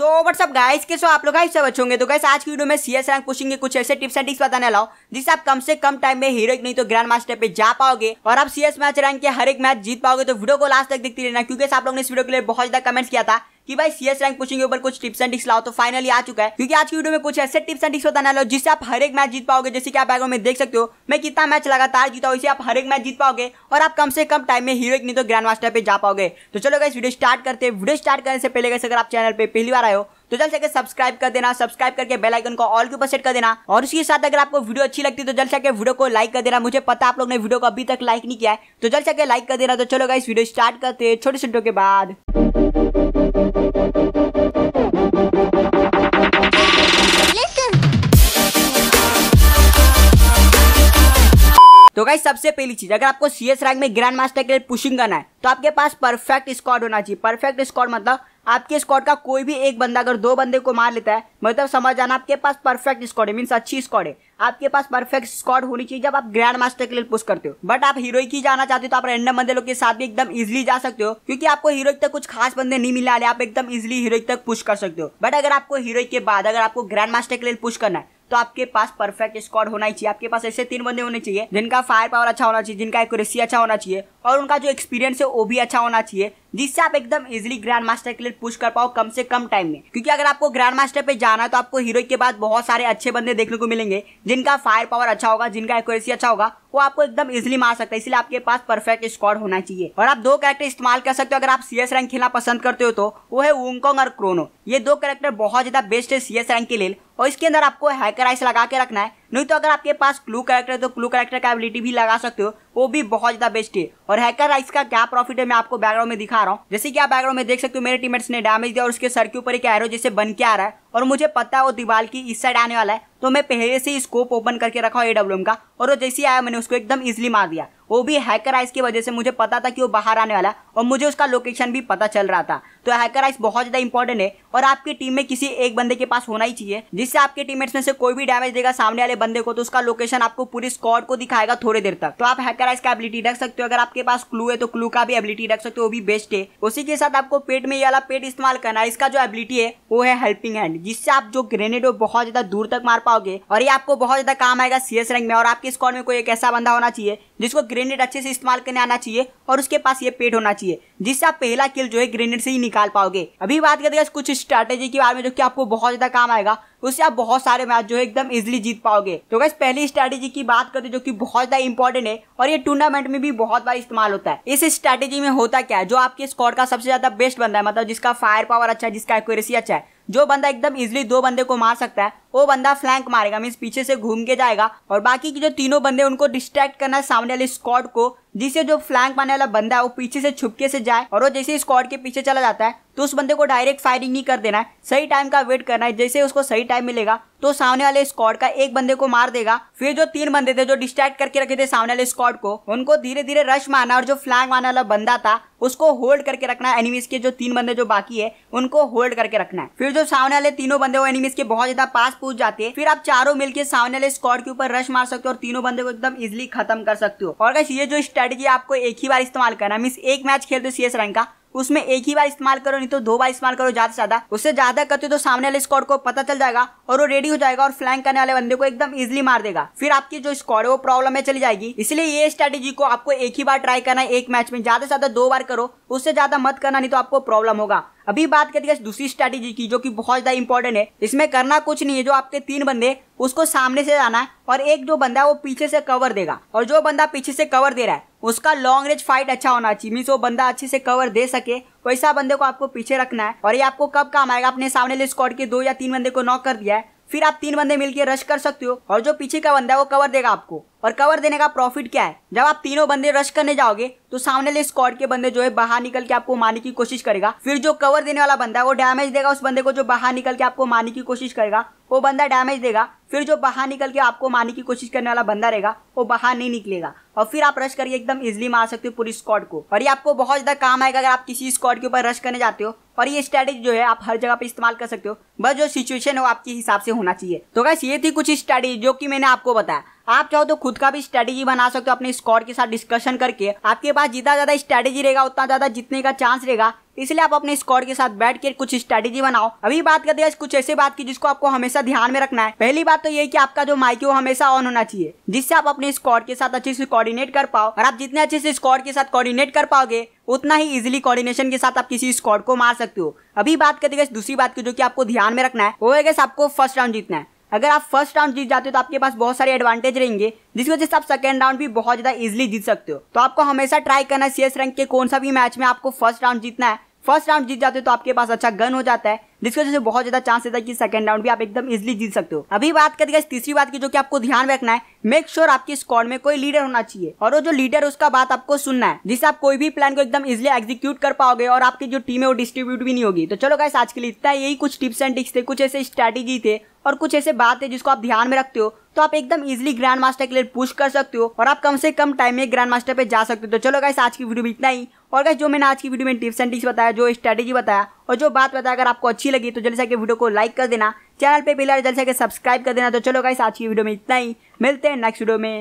so what's up guys so आप लोग guys सब अच्छे होंगे तो गाइस आज की वीडियो में सीएस रैंक पुशिंग के कुछ ऐसे टिप्स एंड टिक्स बताने लाओ जिससे आप कम से कम टाइम में हीरोइक नहीं तो ग्रैंड मास्टर पे जा पाओगे और आप सीएस मैच रैंक के हर एक मैच जीत पाओगे तो वीडियो को लास्ट तक देखते रहना क्योंकि आप लोग ने इस वीडियो के लिए बहुत ज्यादा कमेंट्स किया था कि भाई सीएस रैंक पूछेंगे ऊपर कुछ टिप्स एंड टिक्स लाओ तो फाइनली आ चुका है क्योंकि आज की वीडियो में कुछ ऐसे टिप्स एंड टिक्स बताने लो जिससे आप हर एक मैच जीत पाओगे जैसे कि आप बैकग्राउंड में देख सकते हो मैं कितना मैच लगातार जीता हूँ इसे आप हर एक मैच जीत पाओगे और आप कम से कम टाइम में हीरो नहीं तो ग्रैंड मास्टर पर जा पाओगे तो चलो इस वीडियो स्टार्ट करते हैं वीडियो स्टार्ट करने से पहले गैस अगर आप चैनल पर पहली बार आए हो तो जल्द से सब्सक्राइब कर देना सब्सक्राइब करके बेल आइकन को ऑल के ऊपर सेट कर देना और उसके साथ अगर आपको वीडियो अच्छी लगती है तो जल्द से वीडियो को लाइक कर देना मुझे पता आप लोग ने वीडियो को अभी तक लाइक नहीं किया है तो जल्द से लाइक कर देना तो चलो गाइस वीडियो स्टार्ट करते हैं छोटे छोटे के बाद भाई सबसे पहली चीज अगर आपको सी एस रैंक में ग्रैंड मास्टर के लिए पुशिंग करना है तो आपके पास परफेक्ट स्कॉड होना चाहिए परफेक्ट स्कॉड मतलब आपके स्कॉड का कोई भी एक बंदा अगर दो बंदे को मार लेता है मतलब समझ जाना आपके पास परफेक्ट स्कॉड है मीन्स अच्छी स्कॉड है आपके पास परफेक्ट स्कॉड होनी चाहिए जब आप ग्रैंड मास्टर के लिए पुश करते हो बट आप हीरो की जाना चाहते हो तो आप रैंडम बंदे लोग के साथ भी एकदम इजिली जा सकते हो क्योंकि आपको हीरो तक कुछ खास बंदे नहीं मिलने वाले आप एकदम इजिली हीरो तक पुश कर सकते हो बट अगर आपको हीरो के बाद अगर आपको ग्रैंड मास्टर के लिए पुश करना है तो आपके पास परफेक्ट स्क्वाड होना ही चाहिए आपके पास ऐसे तीन बंदे होने चाहिए जिनका फायर पावर अच्छा होना चाहिए जिनका एक्यूरेसी अच्छा होना चाहिए और उनका जो एक्सपीरियंस है वो भी अच्छा होना चाहिए जिससे आप एकदम इजिली ग्रैंड मास्टर के लिए पुश कर पाओ कम से कम टाइम में क्योंकि अगर आपको ग्रैंड मास्टर पे जाना है तो आपको हीरो के बाद बहुत सारे अच्छे बंदे देखने को मिलेंगे जिनका फायर पावर अच्छा होगा जिनका एक्यूरेसी अच्छा होगा वो आपको एकदम इजिली मार सकता है इसलिए आपके पास परफेक्ट स्क्वाड होना चाहिए और आप दो कैरेक्टर इस्तेमाल कर सकते हो अगर आप सीएस रैंक खेलना पसंद करते हो तो वो है वोंगकोंग और क्रोनो ये दो कैरेक्टर बहुत ज्यादा बेस्ट है सीएस रैंक के लिए और इसके अंदर आपको हैकर आइस लगा के रखना है नहीं तो अगर आपके पास क्लू करेक्टर है तो क्लू करेक्टर का एबिलिटी भी लगा सकते हो वो भी बहुत ज्यादा बेस्ट है और हैकर का क्या प्रॉफिट है मैं आपको बैकग्राउंड में दिखा रहा हूँ जैसे कि आप बैकग्राउंड में देख सकते हो मेरे टीमेट्स ने डैमेज दिया और उसके सर के ऊपर एक एरो जैसे बन के आ रहा है और मुझे पता है वो दीवार की इस साइड आने वाला है तो मैं पहले से ही स्कोप ओपन करके रखा ए डब्ल्यू का और वो जैसे आया मैंने उसको एकदम इजिली मार दिया वो भी हैकर आइस की वजह से मुझे पता था कि वो बाहर आने वाला है और मुझे उसका लोकेशन भी पता चल रहा था तो हैकर आइस बहुत ज़्यादा इंपॉर्टेंट है और आपकी टीम में किसी एक बंदे के पास होना ही चाहिए जिससे आपके टीममेट्स में से कोई भी डैमेज देगा सामने वाले बंदे को तो उसका लोकेशन आपको पूरी स्कॉड को दिखाएगा थोड़ी देर तक तो आप हैकर आइस का एबिलिटी रख सकते हो अगर आपके पास क्लू है तो क्लू का भी एबिलिटी रख सकते हो वो भी बेस्ट है उसी के साथ आपको पेट में ये वाला पेट इस्तेमाल करना है इसका जो एबिलिटी है वो है हेल्पिंग हैंड जिससे आप जो ग्रेनेड हो बहुत ज़्यादा दूर तक मार पाओगे और ये आपको बहुत ज़्यादा काम आएगा सीएस रैंक में और आपके स्कॉड में कोई एक ऐसा बंदा होना चाहिए जिसको ग्रेनेड अच्छे से इस्तेमाल करने आना चाहिए और उसके पास ये पेट होना चाहिए चाहिए जिससे आप पहला किल जो है ग्रेनेड से ही निकाल पाओगे अभी बात करते हैं कुछ स्ट्रैटेजी के बारे में जो कि आपको बहुत ज्यादा काम आएगा उससे आप बहुत सारे मैच जो है एकदम इजिली जीत पाओगे तो गैस पहली स्ट्रैटेजी की बात करते जो कि बहुत ज्यादा इंपॉर्टेंट है और ये टूर्नामेंट में भी बहुत बार इस्तेमाल होता है इस स्ट्रैटेजी में होता क्या है जो आपके स्कॉड का सबसे ज्यादा बेस्ट बंदा है मतलब जिसका फायर पावर अच्छा है जिसका एक्यूरेसी अच्छा है जो बंदा एकदम इजिली दो बंदे को मार सकता है वो बंदा फ्लैंक मारेगा मीन पीछे से घूम के जाएगा और बाकी की जो तीनों बंदे उनको डिस्ट्रैक्ट करना है सामने वाले स्कॉड को जिससे जो फ्लैंक मारने वाला बंदा है वो पीछे से छुपके से जाए और वो जैसे स्क्वाड के पीछे चला जाता है तो उस बंदे को डायरेक्ट फायरिंग नहीं कर देना है सही टाइम का वेट करना है जैसे उसको सही टाइम मिलेगा तो सामने वाले स्क्वाड का एक बंदे को मार देगा फिर जो तीन बंदे थे जो डिस्ट्रैक्ट करके रखे थे सामने वाले स्क्वाड को उनको धीरे धीरे रश मारना और जो फ्लैंक मारने वाला बंदा था उसको होल्ड करके रखना है एनिमीज के जो तीन बंदे जो बाकी है उनको होल्ड करके रखना है फिर जो सामने वाले तीनों बंदे वो एनिमीज के बहुत ज्यादा पास पूछ जाते हैं फिर आप चारों मिलकर सामने वाले स्क्वाड के ऊपर रश मार सकते हो और तीनों बंदे को एकदम इजिली खत्म कर सकते हो और ये जो स्ट्रैटेजी आपको एक ही बार इस्तेमाल करना मीन्स एक मैच दो सी एस रैंक का उसमें एक ही बार इस्तेमाल करो नहीं तो दो बार इस्तेमाल करो ज्यादा से ज्यादा उससे ज्यादा करते हो तो सामने वाले स्कॉड को पता चल जाएगा और वो रेडी हो जाएगा और फ्लैंक करने वाले बंदे को एकदम इजिली मार देगा फिर आपकी जो स्कॉड है वो प्रॉब्लम में चली जाएगी इसलिए ये स्ट्रेटेजी को आपको एक ही बार ट्राई करना है एक मैच में ज्यादा से ज्यादा दो बार करो उससे ज्यादा मत करना नहीं तो आपको प्रॉब्लम होगा अभी बात हैं दूसरी स्ट्रैटेजी की जो कि बहुत ज़्यादा इंपॉर्टेंट है इसमें करना कुछ नहीं है जो आपके तीन बंदे उसको सामने से जाना है और एक जो बंदा है वो पीछे से कवर देगा और जो बंदा पीछे से कवर दे रहा है उसका लॉन्ग रेंज फाइट अच्छा होना चाहिए मीन्स वो बंदा अच्छे से कवर दे सके वैसा बंदे को आपको पीछे रखना है और ये आपको कब काम आएगा अपने सामने ले स्कॉट के दो या तीन बंदे को नॉक कर दिया है फिर आप तीन बंदे मिलकर रश कर सकते हो और जो पीछे का बंदा है वो कवर देगा आपको और कवर देने का प्रॉफिट क्या है जब आप तीनों बंदे रश करने जाओगे तो सामने वाले स्कॉड के बंदे जो है बाहर निकल के आपको मारने की कोशिश करेगा फिर जो कवर देने वाला बंदा है वो डैमेज देगा उस बंदे को जो बाहर निकल के आपको मारने की कोशिश करेगा वो बंदा डैमेज देगा फिर जो बाहर निकल के आपको मारने की कोशिश करने वाला बंदा रहेगा वो बाहर नहीं निकलेगा और फिर आप रश करके एकदम इजिली मार सकते हो पूरी स्कॉड को और ये आपको बहुत ज़्यादा काम आएगा अगर आप किसी स्कॉड के ऊपर रश करने जाते हो और ये स्ट्रेटेजी जो है आप हर जगह पे इस्तेमाल कर सकते हो बस जो सिचुएशन है वो आपके हिसाब से होना चाहिए तो बस ये थी कुछ स्ट्रेटेजी जो कि मैंने आपको बताया आप चाहो तो खुद का भी स्ट्रेटेजी बना सकते हो अपने स्कॉड के साथ डिस्कशन करके आपके पास जितना ज्यादा स्ट्रेटेजी रहेगा उतना ज्यादा जीतने का चांस रहेगा इसलिए आप अपने स्कॉड के साथ बैठ के कुछ स्ट्रेटेजी बनाओ अभी बात करते हैं कुछ ऐसे बात की जिसको आपको हमेशा ध्यान में रखना है पहली बात तो ये कि आपका जो माइक है वो हमेशा ऑन होना चाहिए जिससे आप अपने स्कॉड के साथ अच्छे से कोऑर्डिनेट कर पाओ और आप जितने अच्छे से स्कॉड के साथ कोऑर्डिनेट कर पाओगे उतना ही इजिली कोऑर्डिनेशन के साथ आप किसी स्कॉड को मार सकते हो अभी बात करते हैं दूसरी बात की जो कि आपको ध्यान में रखना है वो है आपको फर्स्ट राउंड जीतना है अगर आप फर्स्ट राउंड जीत जाते हो तो आपके पास बहुत सारे एडवांटेज रहेंगे जिसकी वजह से आप सेकंड राउंड भी बहुत ज्यादा इजिली जीत सकते हो तो आपको हमेशा ट्राई करना है सीएस रैंक के कौन सा भी मैच में आपको फर्स्ट राउंड जीतना है फर्स्ट राउंड जीत जाते हो तो आपके पास अच्छा गन हो जाता है जिसकी वजह से बहुत ज्यादा चांस रहता है कि सेकंड राउंड भी आप एकदम इजिली जीत सकते हो अभी बात करते हैं तीसरी बात की जो कि आपको ध्यान रखना है मेक श्योर sure आपकी स्कॉड में कोई लीडर होना चाहिए और वो जो लीडर उसका बात आपको सुनना है जिससे आप कोई भी प्लान को एकदम इजिली एग्जीक्यूट कर पाओगे और आपकी जो टीम है वो डिस्ट्रीब्यूट भी नहीं होगी तो चलो गाइस आज के लिए इतना यही कुछ टिप्स एंड टिक्स थे कुछ ऐसे स्ट्रेटेजी थे और कुछ ऐसे बात है जिसको आप ध्यान में रखते हो तो आप एकदम इजिली ग्रैंड मास्टर के लिए पुश कर सकते हो और आप कम से कम टाइम में ग्रैंड मास्टर पे जा सकते हो तो चलो गाइस आज की वीडियो में इतना ही और गाइस जो मैंने आज की वीडियो में टिप्स एंड टिक्स बताया जो स्ट्रैटेजी बताया और जो बात बताया अगर आपको अच्छी लगी तो जल्दी से वीडियो को लाइक कर देना चैनल पर पहले जल्दी से सब्सक्राइब कर देना तो चलो गाइस आज की वीडियो में इतना ही मिलते हैं नेक्स्ट वीडियो में